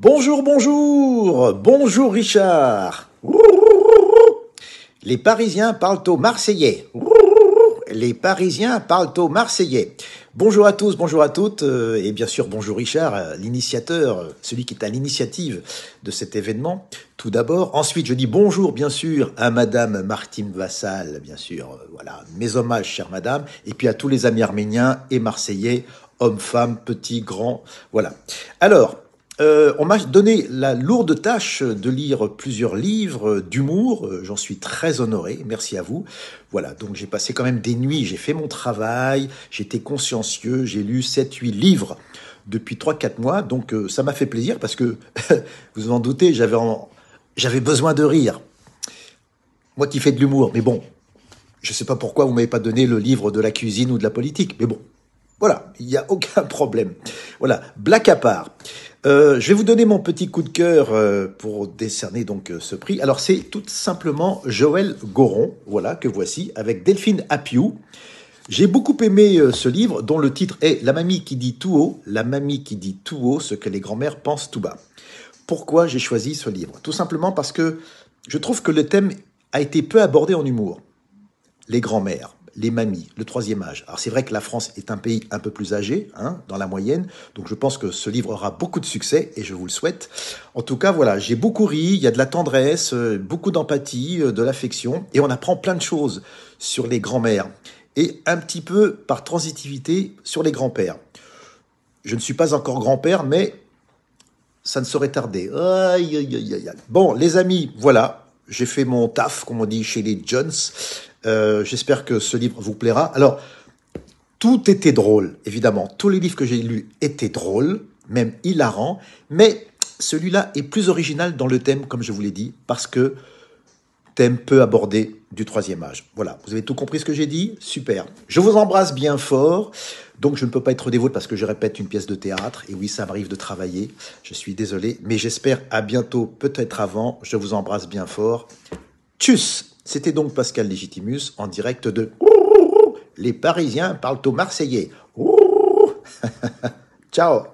Bonjour, bonjour Bonjour Richard Les Parisiens parlent au Marseillais. Les Parisiens parlent au Marseillais. Bonjour à tous, bonjour à toutes, euh, et bien sûr bonjour Richard, euh, l'initiateur, euh, celui qui est à l'initiative de cet événement, tout d'abord. Ensuite, je dis bonjour, bien sûr, à Madame Martine Vassal, bien sûr, voilà, mes hommages, chère Madame, et puis à tous les amis arméniens et marseillais, hommes, femmes, petits, grands, voilà. Alors, euh, on m'a donné la lourde tâche de lire plusieurs livres d'humour. Euh, j'en suis très honoré. Merci à vous. Voilà, donc j'ai passé quand même des nuits. J'ai fait mon travail. J'étais consciencieux. J'ai lu 7-8 livres depuis 3-4 mois. Donc euh, ça m'a fait plaisir parce que, vous en doutez, j'avais, besoin de rire. Moi qui fais de l'humour. Mais bon, je ne sais pas pourquoi vous m'avez pas donné le livre de la cuisine ou de la politique. Mais bon, voilà, il n'y a aucun problème. Voilà, blague à part. Euh, je vais vous donner mon petit coup de cœur euh, pour décerner donc euh, ce prix. Alors c'est tout simplement Joël Goron, voilà que voici avec Delphine Apiou. J'ai beaucoup aimé ce livre dont le titre est La mamie qui dit tout haut, la mamie qui dit tout haut ce que les grands-mères pensent tout bas. Pourquoi j'ai choisi ce livre Tout simplement parce que je trouve que le thème a été peu abordé en humour. Les grands-mères les mamies, le troisième âge. Alors c'est vrai que la France est un pays un peu plus âgé, hein, dans la moyenne, donc je pense que ce livre aura beaucoup de succès et je vous le souhaite. En tout cas, voilà, j'ai beaucoup ri, il y a de la tendresse, euh, beaucoup d'empathie, euh, de l'affection, et on apprend plein de choses sur les grands-mères et un petit peu par transitivité sur les grands-pères. Je ne suis pas encore grand-père, mais ça ne saurait tarder. bon, les amis, voilà, j'ai fait mon taf, comme on dit chez les Jones. Euh, j'espère que ce livre vous plaira. Alors, tout était drôle, évidemment. Tous les livres que j'ai lus étaient drôles, même hilarants, mais celui-là est plus original dans le thème, comme je vous l'ai dit, parce que thème peu abordé du troisième âge. Voilà, vous avez tout compris ce que j'ai dit Super. Je vous embrasse bien fort. Donc je ne peux pas être dévote parce que je répète une pièce de théâtre. Et oui, ça m'arrive de travailler. Je suis désolé, mais j'espère à bientôt, peut-être avant. Je vous embrasse bien fort. Tchuss c'était donc Pascal Légitimus en direct de Les Parisiens parlent aux Marseillais. Ciao